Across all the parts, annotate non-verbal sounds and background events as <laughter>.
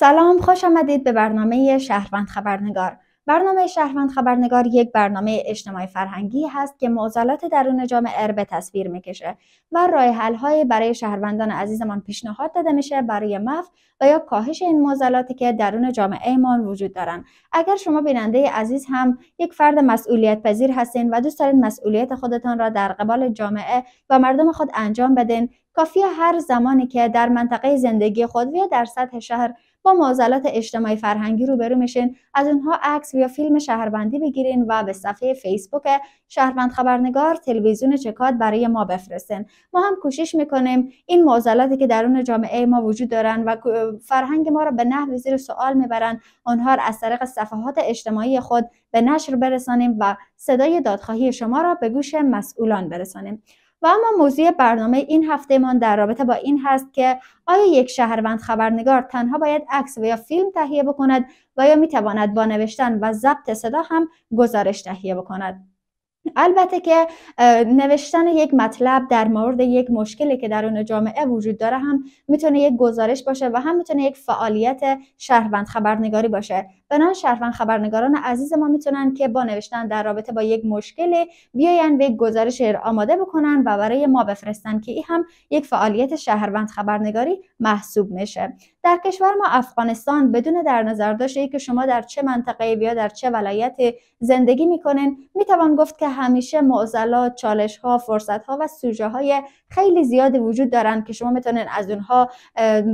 سلام خوش آمدید به برنامه شهروند خبرنگار برنامه شهروند خبرنگار یک برنامه اجتماعی فرهنگی هست که معضلات درون جامعه را به تصویر میکشه و راه های برای شهروندان عزیزمان پیشنهاد داده میشه برای مف و یا کاهش این معضلاتی که درون جامعه ایمان وجود دارن اگر شما بیننده عزیز هم یک فرد مسئولیت پذیر هستین و دوست دارین مسئولیت خودتان را در قبال جامعه و مردم خود انجام بدین کافی هر زمانی که در منطقه زندگی خود یا در سطح شهر با معضلات اجتماعی فرهنگی رو میشین از اونها عکس یا فیلم شهروندی بگیرین و به صفحه فیسبوک شهروند خبرنگار تلویزیون چکاد برای ما بفرستین ما هم کوشش میکنیم این معضلاتی که درون جامعه ما وجود دارن و فرهنگ ما را به نحو زیر سوال میبرن آنها را از طریق صفحات اجتماعی خود به نشر برسانیم و صدای دادخواهی شما را به گوش مسئولان برسانیم و اما موضوع برنامه این هفته هفتهمان در رابطه با این هست که آیا یک شهروند خبرنگار تنها باید عکس و یا فیلم تهیه بکند و یا میتواند با نوشتن و ضبط صدا هم گزارش تهیه بکند البته که نوشتن یک مطلب در مورد یک مشکلی که در درون جامعه وجود داره هم میتونه یک گزارش باشه و هم میتونه یک فعالیت شهروند خبرنگاری باشه بنابراین شهروند خبرنگاران عزیز ما میتونن که با نوشتن در رابطه با یک مشکل بیاین و یک گزارش آماده بکنن و برای ما بفرستن که این هم یک فعالیت شهروند خبرنگاری محسوب میشه در کشور ما افغانستان بدون در نظر داشته که شما در چه منطقه یا در چه ولایت زندگی میکنین میتوان گفت که همیشه معضلات چالش ها فرصت ها و سوژه های خیلی زیاد وجود دارن که شما میتونین از اونها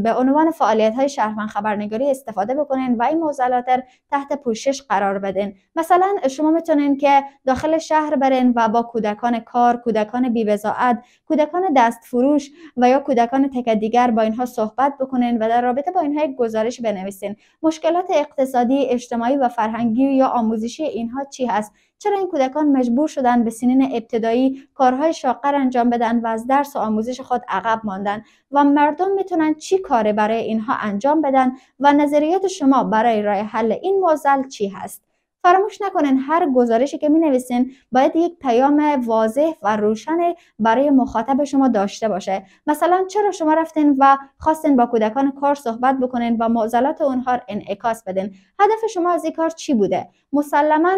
به عنوان فعالیت های شهروند خبرنگاری استفاده بکنین و این موزلات تحت پوشش قرار بدین مثلا شما میتونین که داخل شهر برین و با کودکان کار کودکان بیبزاعت کودکان دستفروش و یا کودکان تک دیگر با اینها صحبت بکنین و در رابطه با اینها یک گزارش بنویسین مشکلات اقتصادی اجتماعی و فرهنگی یا آموزشی اینها چی هست چرا این کودکان مجبور شدن به سنین ابتدایی کارهای شاقر انجام بدن و از درس و آموزش خود عقب ماندن و مردم میتونن چی کاره برای اینها انجام بدن و نظریات شما برای راه حل این معضل چی هست فراموش نکنین هر گزارشی که می نویسین باید یک پیام واضح و روشن برای مخاطب شما داشته باشه مثلا چرا شما رفتین و خواستین با کودکان کار صحبت بکنین و معضلات اونها انعکاس بدن؟ هدف شما از این کار چی بوده مسلما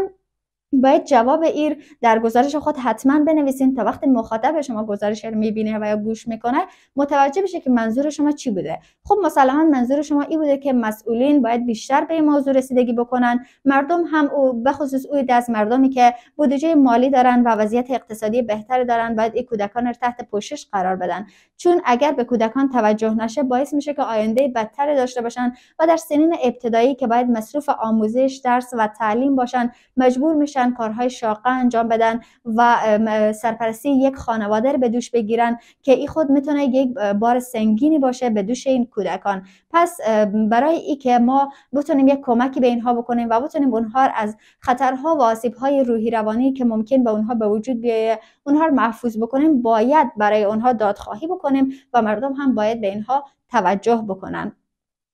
باید جواب ایر در گزارش خود حتما بنویسین تا وقتی مخاطب شما گزارش رو میبینه و یا گوش میکنه متوجه بشه که منظور شما چی بوده خب مثلا منظور شما این بوده که مسئولین باید بیشتر به این موضوع رسیدگی بکنن مردم هم او بخصوص اوی دست مردمی که بودجه مالی دارن و وضعیت اقتصادی بهتری دارن باید این کودکان رو تحت پوشش قرار بدن چون اگر به کودکان توجه نشه باعث میشه که آینده بدتری داشته باشن و در سنین ابتدایی که باید مصروف آموزش درس و تعلیم باشن مجبور میشه کارهای شاقه انجام بدن و سرپرستی یک خانواده رو به دوش بگیرن که این خود میتونه یک بار سنگینی باشه به دوش این کودکان پس برای ای که ما بتونیم یک کمکی به اینها بکنیم و بتونیم اونها از خطرها و آسیبهای روحی روانی که ممکن به اونها به وجود بیایه اونها رو محفوظ بکنیم باید برای اونها دادخواهی بکنیم و مردم هم باید به اینها توجه بکنن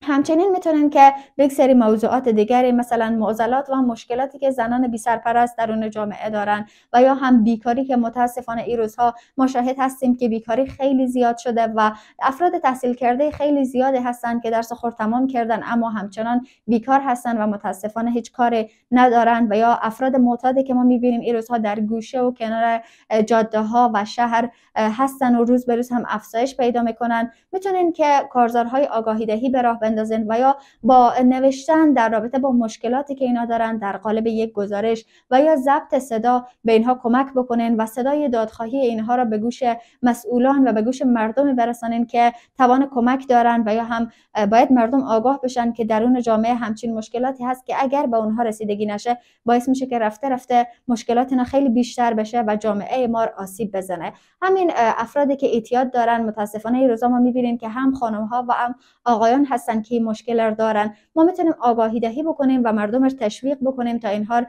همچنین میتونیم که یک سری موضوعات دیگری مثلا معضلات و مشکلاتی که زنان بی سرپرست درون جامعه دارن و یا هم بیکاری که متاسفانه این روزها ما شاهد هستیم که بیکاری خیلی زیاد شده و افراد تحصیل کرده خیلی زیاده هستن که درس خور تمام کردن اما همچنان بیکار هستن و متاسفانه هیچ کاری ندارن و یا افراد معتادی که ما میبینیم ای روزها در گوشه و کنار جاده ها و شهر هستن و روز به روز هم افزایش پیدا میکنن میتونین که کارزارهای آگاهی دهی به راه بندازین و یا با نوشتن در رابطه با مشکلاتی که اینا دارن در قالب یک گزارش و یا ضبط صدا به اینها کمک بکنین و صدای دادخواهی اینها را به گوش مسئولان و به گوش مردم برسانین که توان کمک دارن و یا هم باید مردم آگاه بشن که درون جامعه همچین مشکلاتی هست که اگر به اونها رسیدگی نشه باعث میشه که رفته رفته مشکلات اینا خیلی بیشتر بشه و جامعه ما آسیب بزنه همین افرادی که اعتیاد دارن متاسفانه این روزا ما میبینیم که هم خانم ها و هم آقایان هستن هستن که مشکل رو دارن ما میتونیم آگاهی دهی بکنیم و مردمش تشویق بکنیم تا اینها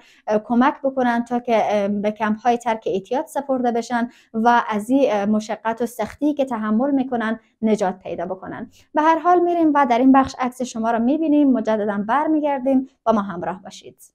کمک بکنن تا که به کمپ های ترک اعتیاد سپرده بشن و از این مشقت و سختی که تحمل میکنن نجات پیدا بکنن به هر حال میریم و در این بخش عکس شما رو میبینیم مجددا برمیگردیم با ما همراه باشید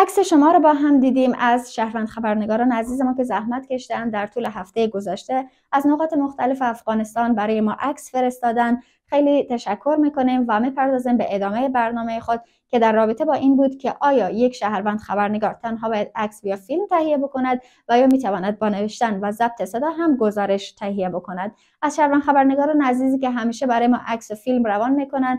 عکس شما رو با هم دیدیم از شهروند خبرنگاران عزیز ما که زحمت کشتن در طول هفته گذشته از نقاط مختلف افغانستان برای ما عکس فرستادن خیلی تشکر میکنیم و میپردازیم به ادامه برنامه خود که در رابطه با این بود که آیا یک شهروند خبرنگار تنها باید عکس یا فیلم تهیه بکند و یا میتواند با نوشتن و ضبط صدا هم گزارش تهیه بکند از شهروند خبرنگاران عزیزی که همیشه برای ما عکس و فیلم روان میکنن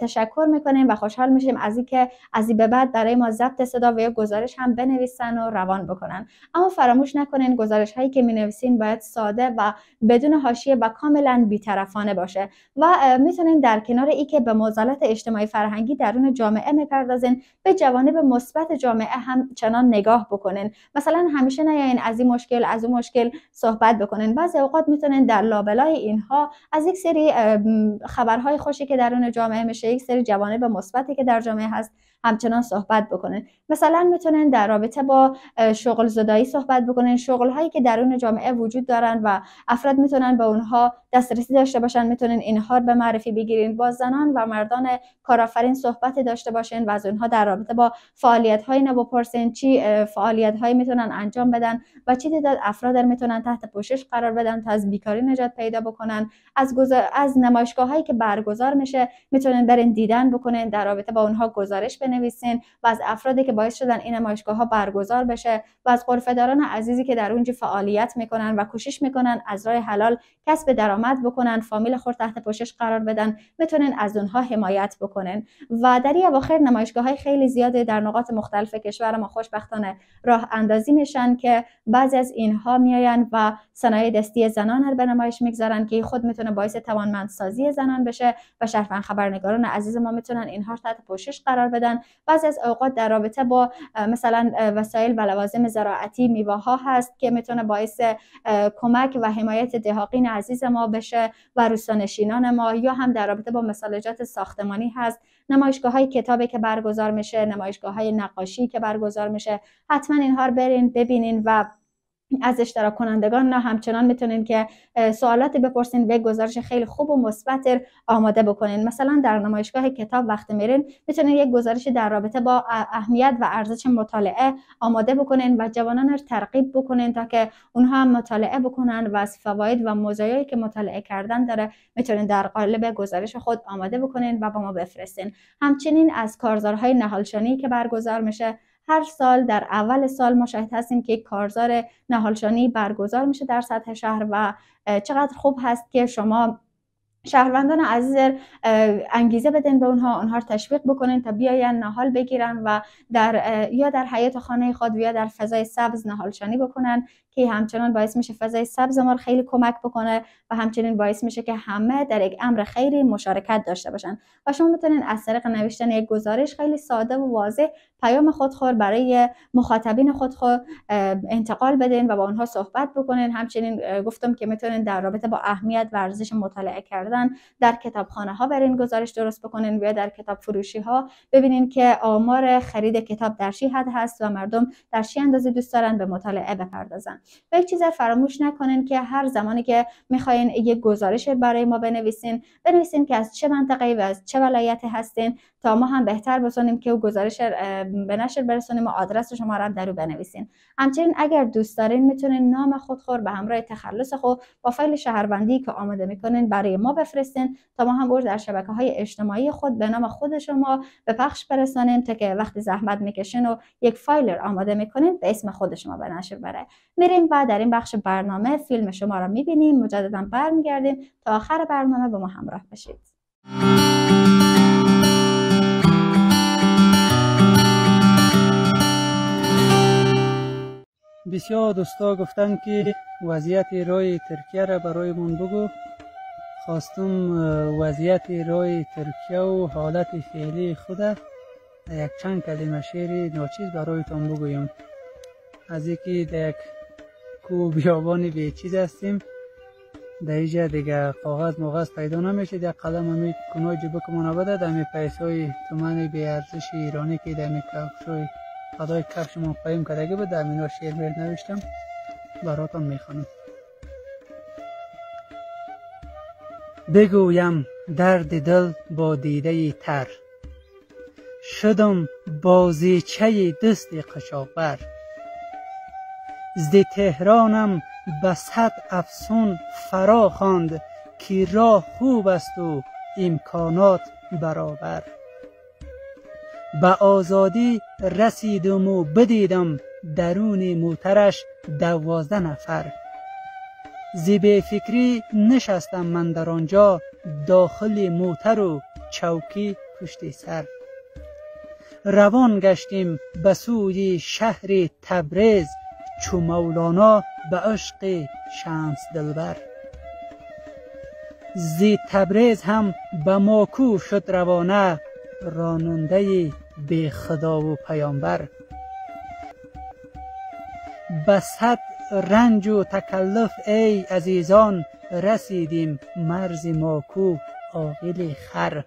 تشکر میکنیم و خوشحال میشیم از اینکه از این به بعد برای ما ضبط صدا و یا گزارش هم بنویسن و روان بکنن اما فراموش نکنین گزارش هایی که نویسین باید ساده و بدون حاشیه و کاملا بیطرفانه باشه و میتونین در کنار ای که به معضلات اجتماعی فرهنگی درون جامعه میپردازین به جوانب مثبت جامعه هم چنان نگاه بکنین مثلا همیشه نیاین از این مشکل از اون مشکل صحبت بکنین بعضی اوقات میتونین در لابلای اینها از یک سری خبرهای خوشی که درون جامعه میشه یک سری جوانب مثبتی که در جامعه هست همچنان صحبت بکنن مثلا میتونن در رابطه با شغل زدایی صحبت بکنن شغل هایی که درون جامعه وجود دارن و افراد میتونن به اونها دسترسی داشته باشن میتونن اینها به معرفی بگیرین با زنان و مردان کارآفرین صحبت داشته باشن و از اونها در رابطه با فعالیت های بپرسین چی فعالیت هایی میتونن انجام بدن و چی تعداد افراد میتونن تحت پوشش قرار بدن تا از بیکاری نجات پیدا بکنن از گزار... از نمایشگاه هایی که برگزار میشه میتونن برین دیدن بکنن در رابطه با اونها گزارش بنویسین و از افرادی که باعث شدن این نمایشگاه ها برگزار بشه و از قرفهداران عزیزی که در اونجا فعالیت میکنن و کوشش میکنن از راه حلال کسب درآمد بکنن فامیل خور تحت پوشش قرار بدن میتونن از اونها حمایت بکنن و در این اواخر نمایشگاه های خیلی زیاده در نقاط مختلف کشور ما خوشبختانه راه اندازی میشن که بعضی از اینها میاین و صنایع دستی زنان رو به نمایش میگذارن که خود میتونه باعث توانمندسازی زنان بشه و شرفن خبرنگاران عزیز ما میتونن اینها تحت پوشش قرار بدن هستند بعضی از اوقات در رابطه با مثلا وسایل و لوازم زراعتی میوه ها هست که میتونه باعث کمک و حمایت دهاقین عزیز ما بشه و روستانشینان ما یا هم در رابطه با مسالجات ساختمانی هست نمایشگاه های کتابی که برگزار میشه نمایشگاه های نقاشی که برگزار میشه حتما اینها رو برین ببینین و از اشتراک کنندگان همچنان میتونین که سوالاتی بپرسین و گزارش خیلی خوب و مثبت آماده بکنین مثلا در نمایشگاه کتاب وقتی میرین میتونین یک گزارش در رابطه با اهمیت و ارزش مطالعه آماده بکنین و جوانان رو ترغیب بکنین تا که اونها هم مطالعه بکنن و از فواید و مزایایی که مطالعه کردن داره میتونین در قالب گزارش خود آماده بکنین و با ما بفرستین همچنین از کارزارهای نهالشانی که برگزار میشه هر سال در اول سال ما شاهد هستیم که یک کارزار نهالشانی برگزار میشه در سطح شهر و چقدر خوب هست که شما شهروندان عزیز انگیزه بدین به اونها اونها رو تشویق بکنین تا بیاین نهال بگیرن و در یا در حیات خانه خود یا در فضای سبز شانی بکنن که همچنان باعث میشه فضای سبز ما خیلی کمک بکنه و همچنین باعث میشه که همه در یک امر خیری مشارکت داشته باشن و شما میتونین از طریق نوشتن یک گزارش خیلی ساده و واضح پیام خودخور برای مخاطبین خود انتقال بدین و با اونها صحبت بکنین همچنین گفتم که میتونین در رابطه با اهمیت ورزش مطالعه کردن در کتابخانه ها برین گزارش درست بکنین و در کتاب فروشی ها ببینین که آمار خرید کتاب در چی حد هست و مردم در چی اندازه دوست دارن به مطالعه بپردازن و یک چیز فراموش نکنین که هر زمانی که میخواین یک گزارش برای ما بنویسین بنویسین که از چه منطقه و از چه ولایتی هستین تا ما هم بهتر بسونیم که گزارش به نشر برسونیم و آدرس شما رو در درو بنویسین همچنین اگر دوست دارین میتونین نام خودخور به همراه تخلص خود با فایل شهروندی که آماده میکنین برای ما بفرستین تا ما هم در شبکه های اجتماعی خود به نام خود شما به پخش برسانیم تا که وقتی زحمت میکشین و یک فایلر آماده میکنین به اسم خود شما به نشر بره میریم و در این بخش برنامه فیلم شما را میبینیم مجددا برمیگردیم تا آخر برنامه با ما همراه بشید بسیار دوستا گفتن که وضعیت رای ترکیه را برای من بگو خواستم وضعیت رای ترکیه و حالت فعلی خود یک چند کلمه شعر ناچیز تان بگویم از یکی در یک کو بیابان به چیز هستیم در اینجا دیگه کاغذ مغز پیدا نمیشه در قلم همی کنای جبه کمانه بده در همی پیس های تومن به ارزش ایرانی که در همی کفش های قدای کفش ما قایم کرده بود در شعر میرد نوشتم براتان میخوانم بگویم درد دل با دیده تر شدم بازیچه دست قشاور زد تهرانم به صد افسون فرا خواند که راه خوب است و امکانات برابر به آزادی رسیدم و بدیدم درون موترش دوازده نفر زیبه فکری نشستم من در آنجا داخل موتر و چوکی پشت سر روان گشتیم به سوی شهر تبریز چو مولانا به عشق شمس دلبر زی تبریز هم به ماکو شد روانه راننده به خدا و پیامبر به صد رنج و تکلف ای عزیزان رسیدیم مرز ماکو آقل خر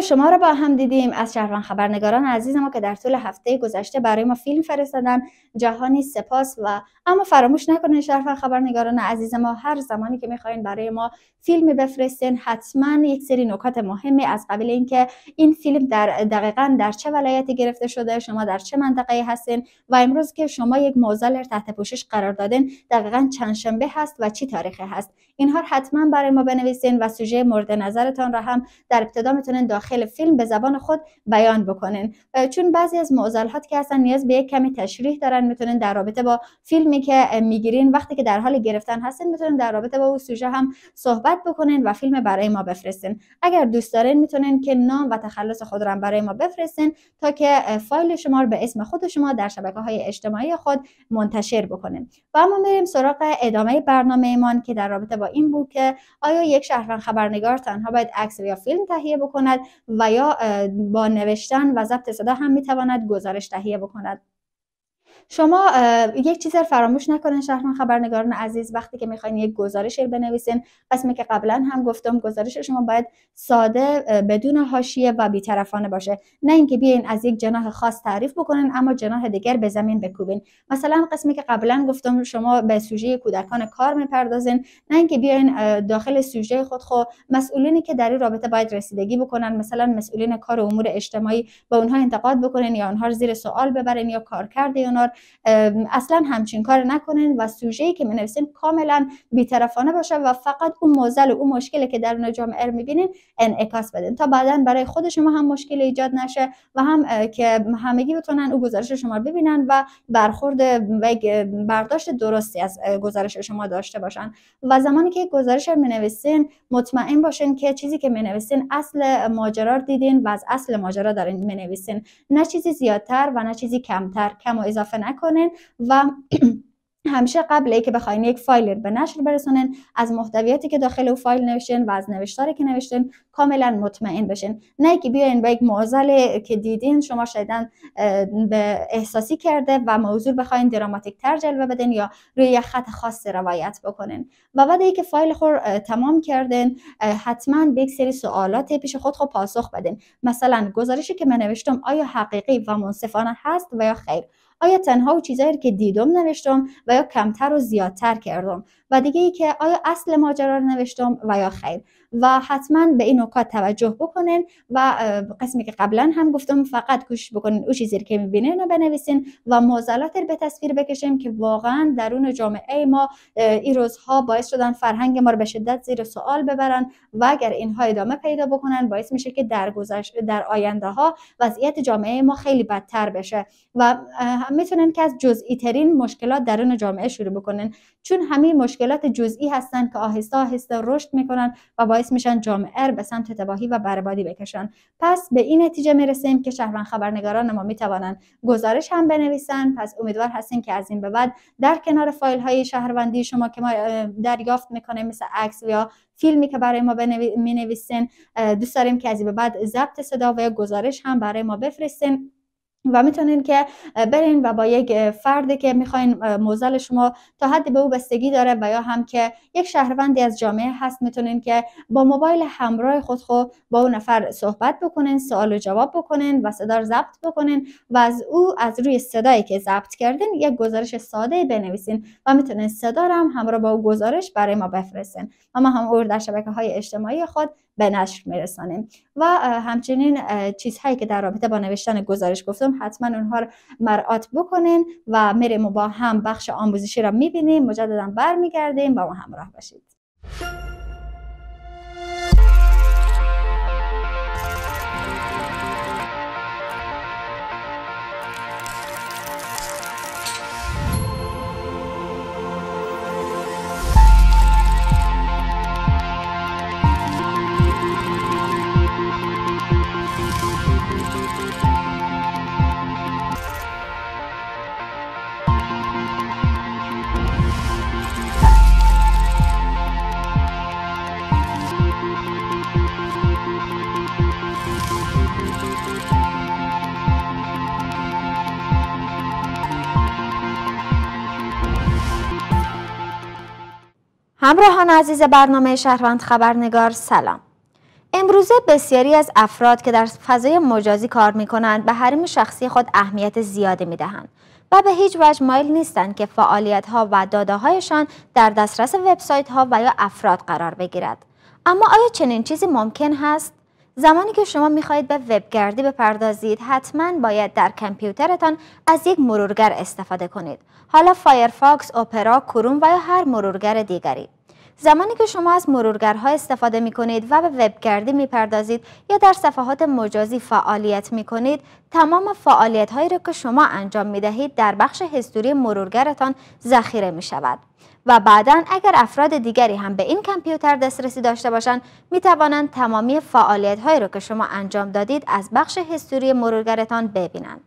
شما را با هم دیدیم از شهروند خبرنگاران عزیز ما که در طول هفته گذشته برای ما فیلم فرستادن جهانی سپاس و اما فراموش نکنید شهران خبرنگاران عزیز ما هر زمانی که میخواین برای ما فیلم بفرستین حتما یک سری نکات مهمی از این اینکه این فیلم در دقیقا در چه ولایتی گرفته شده شما در چه منطقه هستین و امروز که شما یک موزل تحت پوشش قرار دادین دقیقا چند شنبه هست و چی تاریخ هست اینها حتما برای ما بنویسین و سوژه مورد نظرتان را هم در ابتدا میتونین داخل داخل فیلم به زبان خود بیان بکنین چون بعضی از معضلات که هستن نیاز به یک کمی تشریح دارن میتونن در رابطه با فیلمی که میگیرین وقتی که در حال گرفتن هستن میتونن در رابطه با او سوژه هم صحبت بکنین و فیلم برای ما بفرستین اگر دوست دارین میتونن که نام و تخلص خود را برای ما بفرستین تا که فایل شما رو به اسم خود شما در شبکه های اجتماعی خود منتشر بکنیم و اما میریم سراغ ادامه برنامه ایمان که در رابطه با این بود که آیا یک شهروند خبرنگار تنها باید عکس یا فیلم تهیه بکند و یا با نوشتن و ضبط صدا هم میتواند گزارش تهیه بکند شما یک چیز رو فراموش نکنین شهرمان خبرنگاران عزیز وقتی که میخواین یک گزارش بنویسین قسمی که قبلا هم گفتم گزارش شما باید ساده بدون حاشیه و بیطرفانه باشه نه اینکه بیاین از یک جناح خاص تعریف بکنین اما جناح دیگر به زمین بکوبین مثلا قسمی که قبلا گفتم شما به سوژه کودکان کار میپردازین نه اینکه بیاین داخل سوژه خود خو خب مسئولینی که در این رابطه باید رسیدگی بکنن مثلا مسئولین کار امور اجتماعی با اونها انتقاد بکنین یا اونها زیر سوال ببرین یا کارکرد اصلا همچین کار نکنین و سوژه‌ای که می‌نویسین کاملا بیطرفانه باشه و فقط اون موزل و اون مشکلی که در اون جامعه می‌بینین انعکاس بدین تا بعدا برای خود شما هم مشکل ایجاد نشه و هم که همگی بتونن او گزارش شما رو ببینن و برخورد و برداشت درستی از گزارش شما داشته باشن و زمانی که گزارش رو منویسین مطمئن باشین که چیزی که می‌نویسین اصل ماجرا دیدین و از اصل ماجرا دارین می‌نویسین نه چیزی زیادتر و نه چیزی کمتر کم و اضافه اضافه و <clears throat> همیشه قبل که بخواین یک فایل به نشر برسونین از محتویاتی که داخل او فایل نوشتن و از نوشتاری که نوشتن کاملا مطمئن بشین نه که بیاین با یک معضل که دیدین شما شایدن به احساسی کرده و موضوع بخواین دراماتیک تر جلوه بدین یا روی یک خط خاص روایت بکنین و بعد که فایل خور تمام کردین حتما به یک سری سوالات پیش خود خود خب پاسخ بدین مثلا گزارشی که من نوشتم آیا حقیقی و منصفانه هست و یا خیر آیا تنها و چیزایی که دیدم نوشتم و یا کمتر و زیادتر کردم و دیگه ای که آیا اصل ماجرا رو نوشتم و یا خیر و حتما به این نکات توجه بکنین و قسمی که قبلا هم گفتم فقط گوش بکنین او چیزی که میبینین بنویسین و معضلات رو به تصویر بکشیم که واقعا درون جامعه ما این روزها باعث شدن فرهنگ ما رو به شدت زیر سوال ببرن و اگر اینها ادامه پیدا بکنن باعث میشه که در گذشت در آینده ها وضعیت جامعه ما خیلی بدتر بشه و میتونن که از جزئی ترین مشکلات درون جامعه شروع بکنن چون همه مشکلات جزئی هستن که آهسته آهسته رشد میکنن و باعث باعث میشن جامعه به سمت تباهی و بربادی بکشن پس به این نتیجه میرسیم که شهروند خبرنگاران ما میتوانند گزارش هم بنویسن پس امیدوار هستیم که از این به بعد در کنار فایل های شهروندی شما که ما دریافت میکنیم مثل عکس یا فیلمی که برای ما بنوی... دوست داریم که از این به بعد ضبط صدا و یا گزارش هم برای ما بفرستیم. و میتونین که برین و با یک فردی که میخواین موزل شما تا حدی به او بستگی داره و یا هم که یک شهروندی از جامعه هست میتونین که با موبایل همراه خود خو با اون نفر صحبت بکنین سوال و جواب بکنین و صدا رو ضبط بکنین و از او از روی صدایی که ضبط کردین یک گزارش ساده بنویسین و میتونین صدا هم همراه با او گزارش برای ما بفرستین اما هم او در شبکه های اجتماعی خود به نشر میرسانیم و همچنین چیزهایی که در رابطه با نوشتن گزارش گفتم حتما اونها رو مرعات بکنین و میریم و با هم بخش آموزشی را میبینیم مجددا برمیگردیم با ما همراه باشید همراهان عزیز برنامه شهروند خبرنگار سلام امروزه بسیاری از افراد که در فضای مجازی کار می کنند به حریم شخصی خود اهمیت زیادی می دهند و به هیچ وجه مایل نیستند که فعالیت ها و داده هایشان در دسترس وبسایت ها و یا افراد قرار بگیرد اما آیا چنین چیزی ممکن هست زمانی که شما میخواهید به وبگردی بپردازید حتما باید در کامپیوترتان از یک مرورگر استفاده کنید حالا فایرفاکس، اوپرا، کروم و یا هر مرورگر دیگری زمانی که شما از مرورگرها استفاده می کنید و به وبگردی می پردازید یا در صفحات مجازی فعالیت می کنید تمام فعالیت هایی را که شما انجام می دهید در بخش هستوری مرورگرتان ذخیره می شود و بعدا اگر افراد دیگری هم به این کامپیوتر دسترسی داشته باشند می توانند تمامی فعالیت هایی را که شما انجام دادید از بخش هستوری مرورگرتان ببینند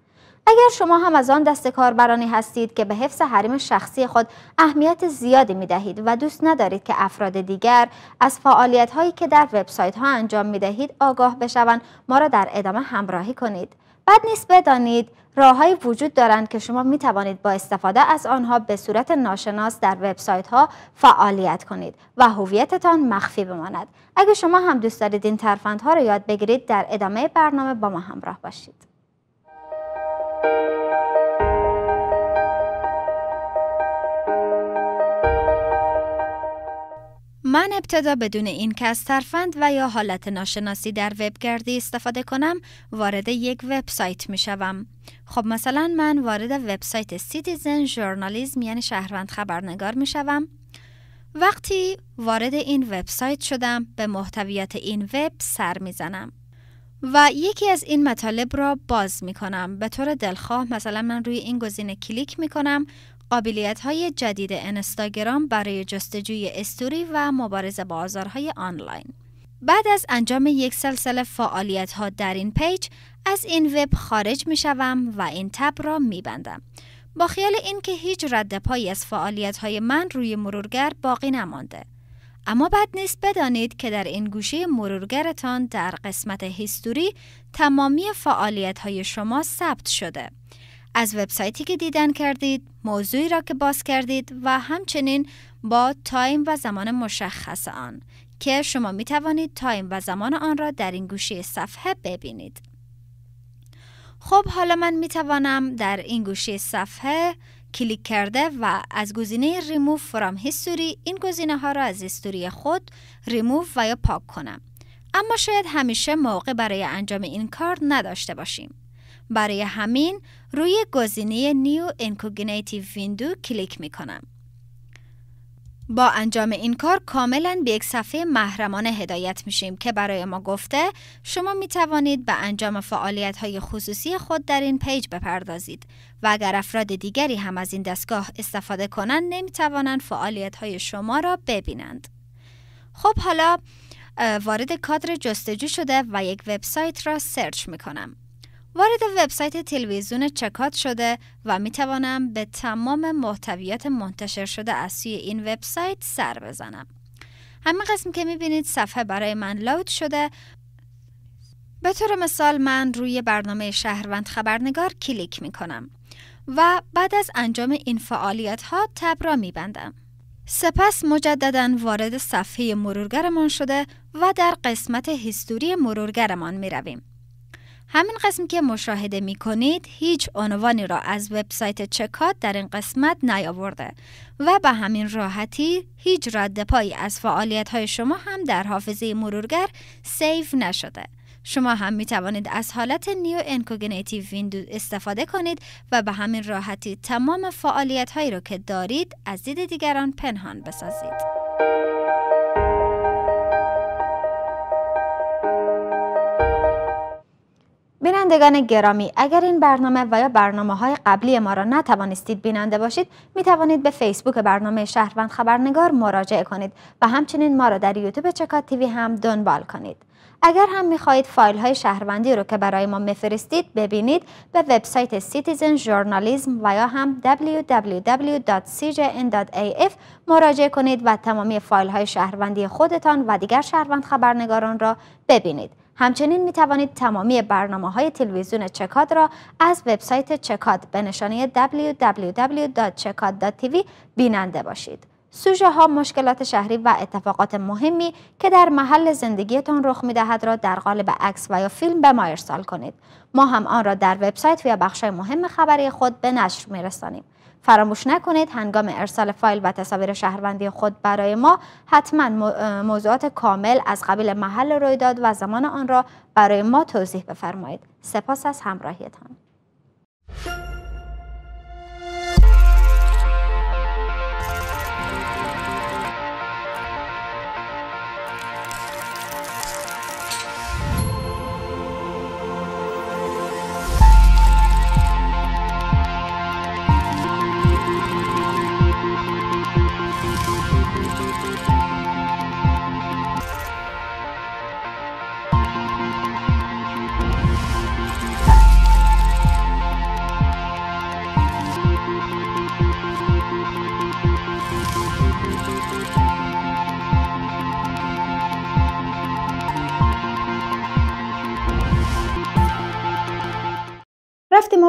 اگر شما هم از آن دست کاربرانی هستید که به حفظ حریم شخصی خود اهمیت زیادی می دهید و دوست ندارید که افراد دیگر از فعالیت هایی که در وبسایت ها انجام می دهید آگاه بشوند ما را در ادامه همراهی کنید بد نیست بدانید راههایی وجود دارند که شما می توانید با استفاده از آنها به صورت ناشناس در وبسایت ها فعالیت کنید و هویتتان مخفی بماند. اگر شما هم دوست دارید این ترفندها را یاد بگیرید در ادامه برنامه با ما همراه باشید. من ابتدا بدون این که از ترفند و یا حالت ناشناسی در وبگردی استفاده کنم وارد یک وبسایت می شوم. خب مثلا من وارد وبسایت سیتیزن ژورنالیزم یعنی شهروند خبرنگار می شوم. وقتی وارد این وبسایت شدم به محتویات این وب سر میزنم و یکی از این مطالب را باز می کنم به طور دلخواه مثلا من روی این گزینه کلیک می کنم قابلیت های جدید انستاگرام برای جستجوی استوری و مبارزه با آزارهای آنلاین بعد از انجام یک سلسله فعالیت ها در این پیج از این وب خارج می شوم و این تب را می بندم. با خیال اینکه هیچ رد پایی از فعالیت های من روی مرورگر باقی نمانده. اما بد نیست بدانید که در این گوشه مرورگرتان در قسمت هیستوری تمامی فعالیت های شما ثبت شده. از وبسایتی که دیدن کردید، موضوعی را که باز کردید و همچنین با تایم و زمان مشخص آن که شما می توانید تایم و زمان آن را در این گوشه صفحه ببینید. خب حالا من می توانم در این گوشه صفحه کلیک کرده و از گزینه ریموو فرام هیستوری این گزینه ها را از هیستوری خود ریموف و یا پاک کنم. اما شاید همیشه موقع برای انجام این کار نداشته باشیم. برای همین روی گزینه نیو انکوگنیتیو ویندو کلیک می کنم. با انجام این کار کاملا به یک صفحه محرمانه هدایت میشیم که برای ما گفته شما می توانید به انجام فعالیت های خصوصی خود در این پیج بپردازید و اگر افراد دیگری هم از این دستگاه استفاده کنند نمی توانند فعالیت های شما را ببینند. خب حالا وارد کادر جستجو شده و یک وبسایت را سرچ می کنم. وارد وبسایت تلویزیون چکات شده و می توانم به تمام محتویات منتشر شده از سوی این وبسایت سر بزنم. همین قسم که می بینید صفحه برای من لود شده به طور مثال من روی برنامه شهروند خبرنگار کلیک می کنم و بعد از انجام این فعالیت ها تب را می بندم. سپس مجددا وارد صفحه مرورگرمان شده و در قسمت هیستوری مرورگرمان می رویم. همین قسم که مشاهده می کنید هیچ عنوانی را از وبسایت چکات در این قسمت نیاورده و به همین راحتی هیچ رد از فعالیت های شما هم در حافظه مرورگر سیف نشده. شما هم می توانید از حالت نیو انکوگنیتیو ویندو استفاده کنید و به همین راحتی تمام فعالیت هایی را که دارید از دید دیگران پنهان بسازید. بینندگان گرامی اگر این برنامه و یا برنامه های قبلی ما را نتوانستید بیننده باشید می توانید به فیسبوک برنامه شهروند خبرنگار مراجعه کنید و همچنین ما را در یوتیوب چکات تیوی هم دنبال کنید اگر هم میخواهید فایل های شهروندی رو که برای ما میفرستید ببینید به وبسایت سیتیزن جورنالیزم و یا هم www.cjn.af مراجعه کنید و تمامی فایل های شهروندی خودتان و دیگر شهروند خبرنگاران را ببینید همچنین می توانید تمامی برنامه های تلویزیون چکاد را از وبسایت چکاد به نشانه www.chekad.tv بیننده باشید. سوژه ها مشکلات شهری و اتفاقات مهمی که در محل زندگیتان رخ می دهد را در قالب عکس و یا فیلم به ما ارسال کنید. ما هم آن را در وبسایت و یا بخش مهم خبری خود به نشر می رسانیم. فراموش نکنید هنگام ارسال فایل و تصاویر شهروندی خود برای ما حتما موضوعات کامل از قبیل محل رویداد و زمان آن را برای ما توضیح بفرمایید سپاس از همراهیتان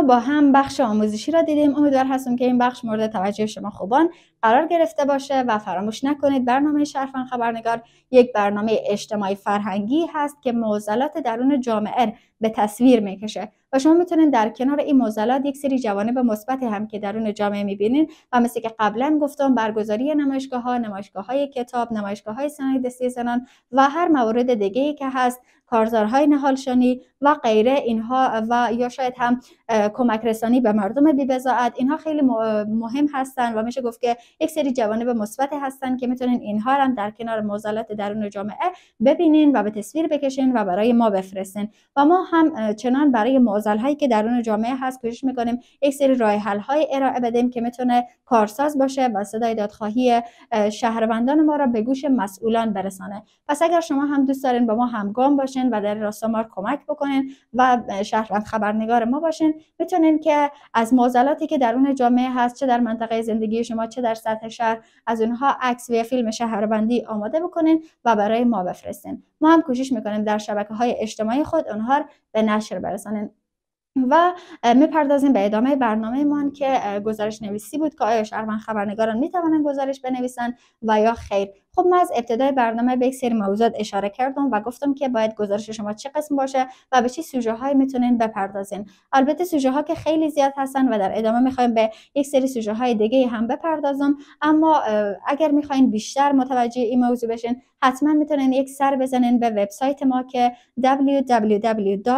با هم بخش آموزشی را دیدیم امیدوار هستم که این بخش مورد توجه شما خوبان قرار گرفته باشه و فراموش نکنید برنامه شرفان خبرنگار یک برنامه اجتماعی فرهنگی هست که معضلات درون جامعه به تصویر میکشه و شما میتونید در کنار این موزلات یک سری جوانب مثبت هم که درون جامعه میبینین و مثل که قبلا گفتم برگزاری نمایشگاه ها نمایشگاه های کتاب نمایشگاه های صنایع و هر موارد دیگه ای که هست کارزارهای نهالشانی و غیره اینها و یا شاید هم کمک رسانی به مردم بیبزاعت اینها خیلی مهم هستن و میشه گفت که یک سری جوانب مثبت هستن که میتونین اینها هم در کنار موزلات درون جامعه ببینین و به تصویر بکشین و برای ما بفرستین و ما هم چنان برای معضل هایی که درون جامعه هست کوشش میکنیم یک سری راه حل های ارائه بدیم که میتونه کارساز باشه و صدای دادخواهی شهروندان ما را به گوش مسئولان برسانه پس اگر شما هم دوست دارین با ما همگام باشین و در ما کمک بکنین و شهروند خبرنگار ما باشین بتونین که از معضلاتی که درون جامعه هست چه در منطقه زندگی شما چه در سطح شهر از اونها عکس و فیلم شهروندی آماده بکنین و برای ما بفرستین ما هم کوشش میکنیم در شبکه های اجتماعی خود اونها به نشر برسانیم و میپردازیم به ادامه برنامه من که گزارش نویسی بود که آیا شهروند خبرنگاران میتوانند گزارش بنویسند و یا خیر خب من از ابتدای برنامه به یک سری موضوعات اشاره کردم و گفتم که باید گزارش شما چه قسم باشه و به چه سوژه هایی میتونین بپردازین البته سوژه ها که خیلی زیاد هستن و در ادامه میخوایم به یک سری سوژه های دیگه هم بپردازم اما اگر میخواین بیشتر متوجه این موضوع بشین حتما میتونین یک سر بزنین به وبسایت ما که www.cjn.af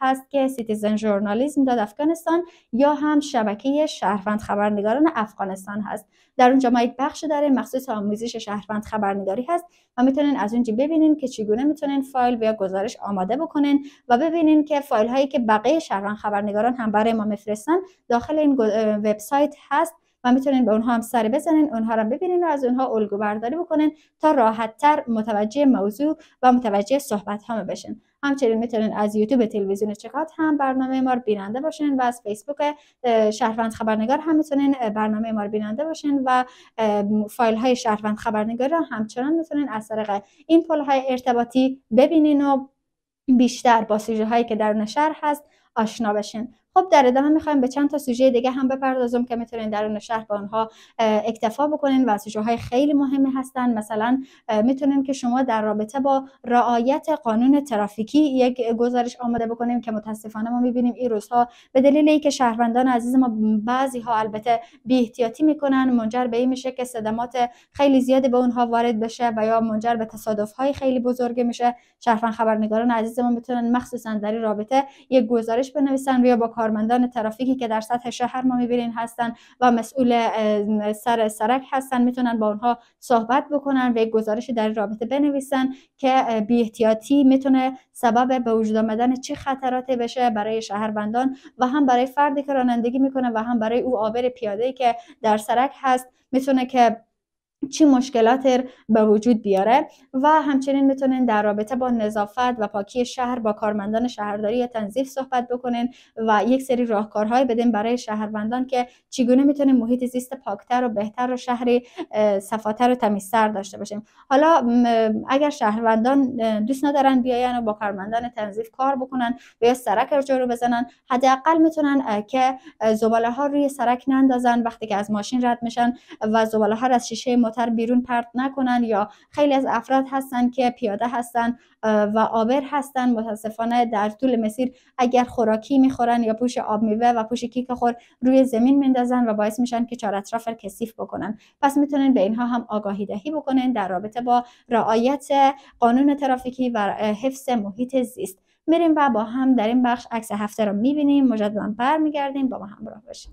هست که سیتیزن ژورنالیسم افغانستان یا هم شبکه شهروند خبرنگاران افغانستان هست در اونجا یک بخش داره مخصوص آموزش شهروند خبرنگاری هست و میتونین از اونجا ببینین که چگونه میتونین فایل یا گزارش آماده بکنین و ببینین که فایل هایی که بقیه شهروند خبرنگاران هم برای ما میفرستن داخل این وبسایت هست و میتونین به اونها هم سر بزنین اونها رو ببینین و از اونها الگو برداری بکنین تا راحت تر متوجه موضوع و متوجه صحبت ها بشین همچنین میتونین از یوتیوب تلویزیون چقدر هم برنامه ما رو بیننده باشین و از فیسبوک شهروند خبرنگار هم میتونین برنامه ما رو بیننده باشین و فایل های شهروند خبرنگار رو همچنان میتونین از طریق این پل های ارتباطی ببینین و بیشتر با سوژه هایی که در شهر هست آشنا بشین خب در ادامه میخوایم به چند تا سوژه دیگه هم بپردازم که میتونین درون شهر با آنها اکتفا بکنین و سوژه های خیلی مهمی هستن مثلا میتونیم که شما در رابطه با رعایت قانون ترافیکی یک گزارش آماده بکنیم که متاسفانه ما میبینیم این روزها به دلیل اینکه شهروندان عزیز ما بعضی ها البته بی احتیاطی میکنن منجر به این میشه که صدمات خیلی زیادی به اونها وارد بشه و یا منجر به تصادف های خیلی بزرگ میشه شهروند خبرنگاران عزیز ما میتونن مخصوصا در رابطه یک گزارش بنویسن یا با کارمندان ترافیکی که در سطح شهر ما میبینین هستن و مسئول سر سرک هستن میتونن با اونها صحبت بکنن و یک گزارش در رابطه بنویسن که بی احتیاطی میتونه سبب به وجود آمدن چه خطراتی بشه برای شهروندان و هم برای فردی که رانندگی میکنه و هم برای او آبر پیاده که در سرک هست میتونه که چی مشکلات به وجود بیاره و همچنین میتونین در رابطه با نظافت و پاکی شهر با کارمندان شهرداری تنظیف صحبت بکنین و یک سری راهکارهای بدین برای شهروندان که چگونه میتونیم محیط زیست پاکتر و بهتر و شهری صفاتر و تمیزتر داشته باشیم حالا اگر شهروندان دوست ندارن بیاین و با کارمندان تنظیف کار بکنن و یا سرک رو بزنن حداقل میتونن که زباله ها روی سرک نندازن وقتی که از ماشین رد میشن و زباله ها از شیشه بیرون پرت نکنن یا خیلی از افراد هستن که پیاده هستن و آبر هستن متاسفانه در طول مسیر اگر خوراکی میخورن یا پوش آب میوه و پوش کیک خور روی زمین میندازن و باعث میشن که چهار اطراف را کثیف بکنن پس میتونن به اینها هم آگاهی دهی بکنن در رابطه با رعایت قانون ترافیکی و حفظ محیط زیست میریم و با هم در این بخش عکس هفته رو میبینیم مجددا برمیگردیم با ما همراه باشیم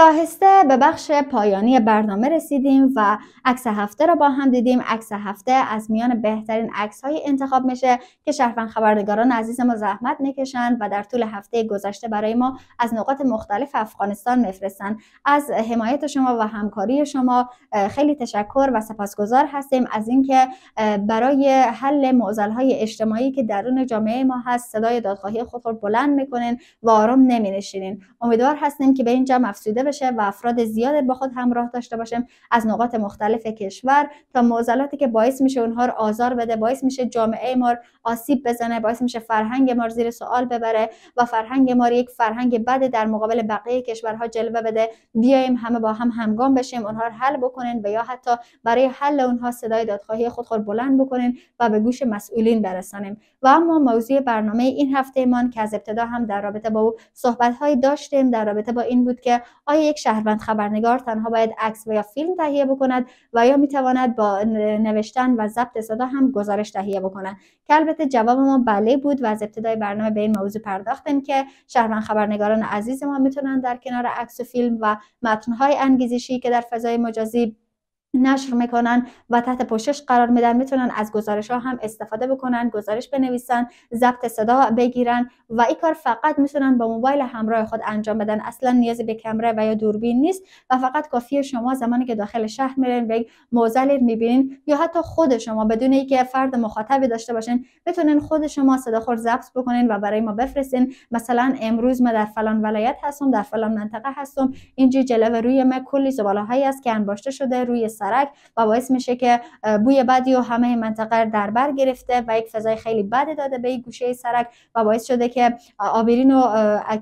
آهسته به بخش پایانی برنامه رسیدیم و عکس هفته را با هم دیدیم عکس هفته از میان بهترین عکس انتخاب میشه که شرفن خبرنگاران عزیز ما زحمت میکشند و در طول هفته گذشته برای ما از نقاط مختلف افغانستان میفرستند. از حمایت شما و همکاری شما خیلی تشکر و سپاسگزار هستیم از اینکه برای حل معضل های اجتماعی که درون جامعه ما هست صدای دادخواهی خود رو بلند میکنین و آرام نمینشینین امیدوار هستیم که به این جمع بشه و افراد زیاد با خود همراه داشته باشیم از نقاط مختلف کشور تا معضلاتی که باعث میشه اونها رو آزار بده باعث میشه جامعه ما آسیب بزنه باعث میشه فرهنگ ما زیر سوال ببره و فرهنگ ما یک فرهنگ بد در مقابل بقیه کشورها جلوه بده بیایم همه با هم همگام بشیم اونها رو حل بکنن و یا حتی برای حل اونها صدای دادخواهی خود خود بلند بکنن و به گوش مسئولین برسانیم و اما موضوع برنامه این هفته که از ابتدا هم در رابطه با او صحبت داشتیم در رابطه با این بود که آیا یک شهروند خبرنگار تنها باید عکس و یا فیلم تهیه بکند و یا میتواند با نوشتن و ضبط صدا هم گزارش تهیه بکند که البته جواب ما بله بود و از ابتدای برنامه به این موضوع پرداختیم که شهروند خبرنگاران عزیز ما میتونن در کنار عکس و فیلم و متنهای انگیزشی که در فضای مجازی نشر میکنن و تحت پوشش قرار میدن میتونن از گزارش ها هم استفاده بکنن گزارش بنویسن ضبط صدا بگیرن و این کار فقط میتونن با موبایل همراه خود انجام بدن اصلا نیازی به کمره و یا دوربین نیست و فقط کافیه شما زمانی که داخل شهر میرین و موزلی میبینین یا حتی خود شما بدون اینکه فرد مخاطبی داشته باشین بتونین خود شما خور ضبط بکنین و برای ما بفرستین مثلا امروز ما در فلان ولایت هستم در فلان منطقه هستم اینجا جلو روی ما کلی زباله هایی که انباشته شده روی سرک و باعث میشه که بوی بدی و همه منطقه در بر گرفته و یک فضای خیلی بد داده به گوشه سرک و باعث شده که آبرین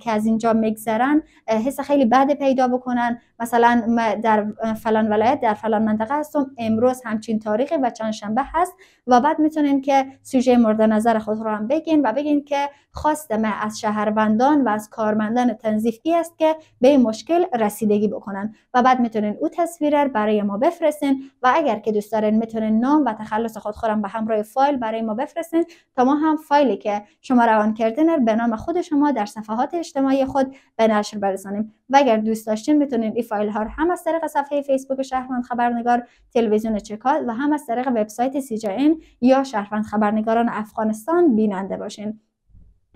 که از اینجا میگذرن حس خیلی بد پیدا بکنن مثلا در فلان ولایت در فلان منطقه هستم امروز همچین تاریخی و چند شنبه هست و بعد میتونین که سوژه مورد نظر خود رو هم بگین و بگین که خواست ما از شهروندان و از کارمندان تنظیفی است که به این مشکل رسیدگی بکنن و بعد میتونین او تصویر برای ما بفرستین و اگر که دوست دارین میتونین نام و تخلص خود خورم به همراه فایل برای ما بفرستین تا ما هم فایلی که شما روان کردین به نام خود شما در صفحات اجتماعی خود به نشر برسانیم و اگر دوست داشتین میتونین این فایل ها رو هم از طریق صفحه فیسبوک شهروند خبرنگار تلویزیون چکال و هم از طریق وبسایت سی یا شهروند خبرنگاران افغانستان بیننده باشین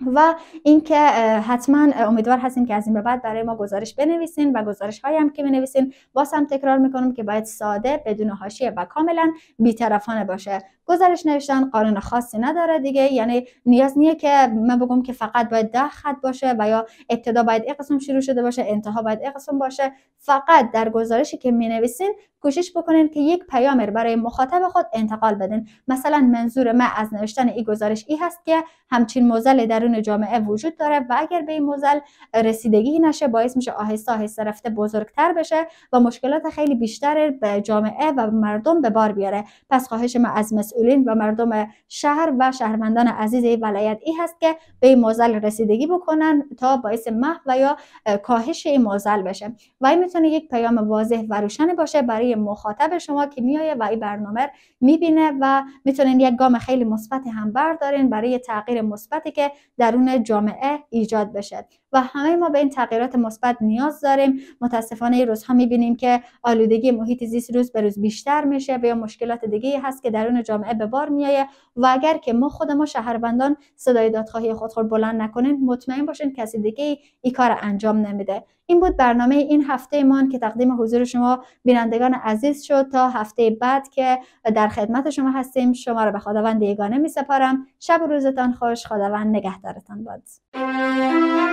و اینکه حتما امیدوار هستیم که از این به بعد برای ما گزارش بنویسین و گزارش هایی هم که بنویسین باز هم تکرار میکنم که باید ساده بدون حاشیه و کاملا بیطرفانه باشه گزارش نوشتن قانون خاصی نداره دیگه یعنی نیاز نیه که من بگم که فقط باید ده خط باشه و یا ابتدا باید این قسم شروع شده باشه انتها باید این قسم باشه فقط در گزارشی که می نویسین کوشش بکنین که یک پیام برای مخاطب خود انتقال بدین مثلا منظور من از نوشتن این گزارش ای هست که همچین موزل درون جامعه وجود داره و اگر به این موزل رسیدگی نشه باعث میشه آهسته آهسته رفته بزرگتر بشه و مشکلات خیلی بیشتر به جامعه و مردم به بار بیاره پس خواهش من از مسئولین و مردم شهر و شهروندان عزیز ولایت ای هست که به این موزل رسیدگی بکنن تا باعث مح و یا کاهش این موزل بشه و این میتونه یک پیام واضح و روشن باشه برای مخاطب شما که میایه و این برنامه میبینه و میتونین یک گام خیلی مثبت هم بردارین برای تغییر مثبتی که درون جامعه ایجاد بشه و همه ما به این تغییرات مثبت نیاز داریم متاسفانه این روزها میبینیم که آلودگی محیط زیست روز به روز بیشتر میشه و یا مشکلات دیگه هست که درون جامعه به بار میایه و اگر که ما خود ما شهروندان صدای دادخواهی خود بلند نکنیم مطمئن باشین کسی دیگه این کار انجام نمیده این بود برنامه این هفته ما که تقدیم حضور شما بینندگان عزیز شد تا هفته بعد که در خدمت شما هستیم شما را به خداوند یگانه می سپارم شب و روزتان خوش خداوند نگهدارتان باد